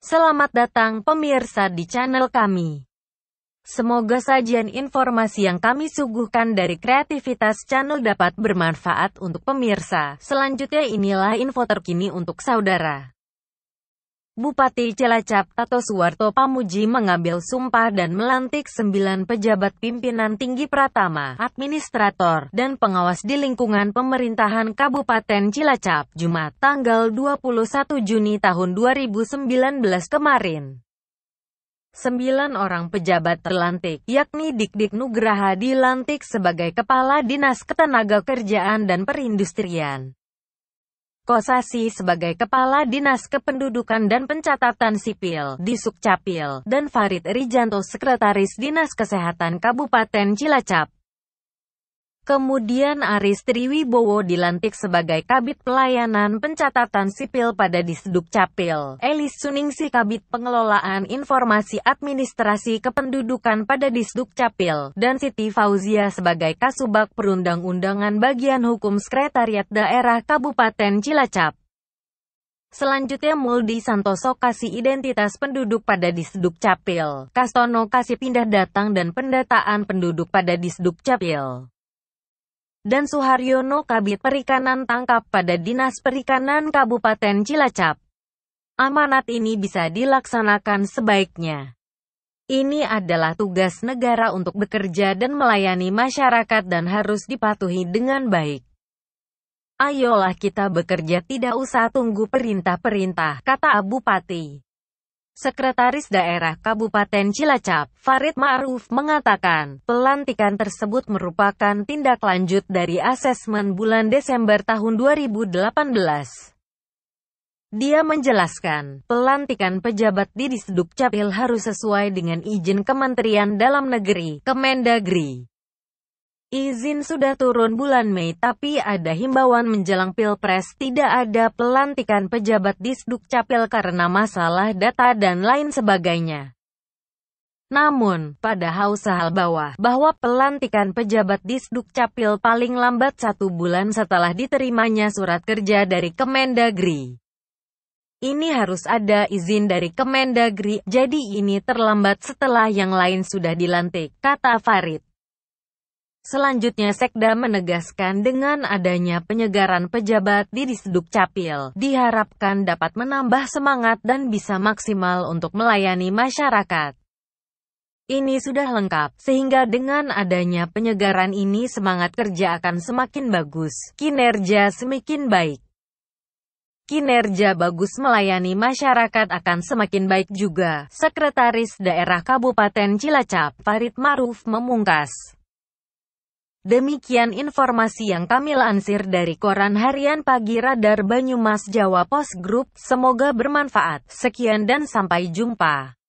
Selamat datang pemirsa di channel kami. Semoga sajian informasi yang kami suguhkan dari kreativitas channel dapat bermanfaat untuk pemirsa. Selanjutnya inilah info terkini untuk saudara. Bupati Cilacap Tato Suwarto Pamuji mengambil sumpah dan melantik sembilan pejabat pimpinan tinggi Pratama, administrator, dan pengawas di lingkungan pemerintahan Kabupaten Cilacap, Jumat tanggal 21 Juni tahun 2019 kemarin. Sembilan orang pejabat terlantik, yakni Dikdik Nugraha dilantik sebagai Kepala Dinas Ketenaga Kerjaan dan Perindustrian. Kosasi sebagai Kepala Dinas Kependudukan dan Pencatatan Sipil di Sukcapil, dan Farid Rijanto Sekretaris Dinas Kesehatan Kabupaten Cilacap. Kemudian Aris Triwibowo dilantik sebagai Kabit Pelayanan Pencatatan Sipil pada Disduk Capil. Elis Suningsi Kabit Pengelolaan Informasi Administrasi Kependudukan pada Disduk Capil, dan Siti Fauzia sebagai Kasubag Perundang-Undangan Bagian Hukum Sekretariat Daerah Kabupaten Cilacap. Selanjutnya Muldi Santoso kasih identitas penduduk pada Disduk Capil. Kastono kasih pindah datang dan pendataan penduduk pada Disduk Capil dan Suharyono Kabit Perikanan Tangkap pada Dinas Perikanan Kabupaten Cilacap. Amanat ini bisa dilaksanakan sebaiknya. Ini adalah tugas negara untuk bekerja dan melayani masyarakat dan harus dipatuhi dengan baik. Ayolah kita bekerja tidak usah tunggu perintah-perintah, kata Abu Pati. Sekretaris Daerah Kabupaten Cilacap, Farid Ma'ruf, mengatakan, pelantikan tersebut merupakan tindak lanjut dari asesmen bulan Desember tahun 2018. Dia menjelaskan, pelantikan pejabat di Disduk Capil harus sesuai dengan izin Kementerian Dalam Negeri, Kemendagri. Izin sudah turun bulan Mei tapi ada himbauan menjelang Pilpres tidak ada pelantikan pejabat di Capil karena masalah data dan lain sebagainya. Namun, pada hal bawah, bahwa pelantikan pejabat di Capil paling lambat satu bulan setelah diterimanya surat kerja dari Kemendagri. Ini harus ada izin dari Kemendagri, jadi ini terlambat setelah yang lain sudah dilantik, kata Farid. Selanjutnya Sekda menegaskan dengan adanya penyegaran pejabat di Disduk Capil, diharapkan dapat menambah semangat dan bisa maksimal untuk melayani masyarakat. Ini sudah lengkap, sehingga dengan adanya penyegaran ini semangat kerja akan semakin bagus, kinerja semakin baik. Kinerja bagus melayani masyarakat akan semakin baik juga. Sekretaris Daerah Kabupaten Cilacap, Farid Maruf memungkas. Demikian informasi yang kami lansir dari koran harian pagi Radar Banyumas Jawa Pos Group. Semoga bermanfaat. Sekian dan sampai jumpa.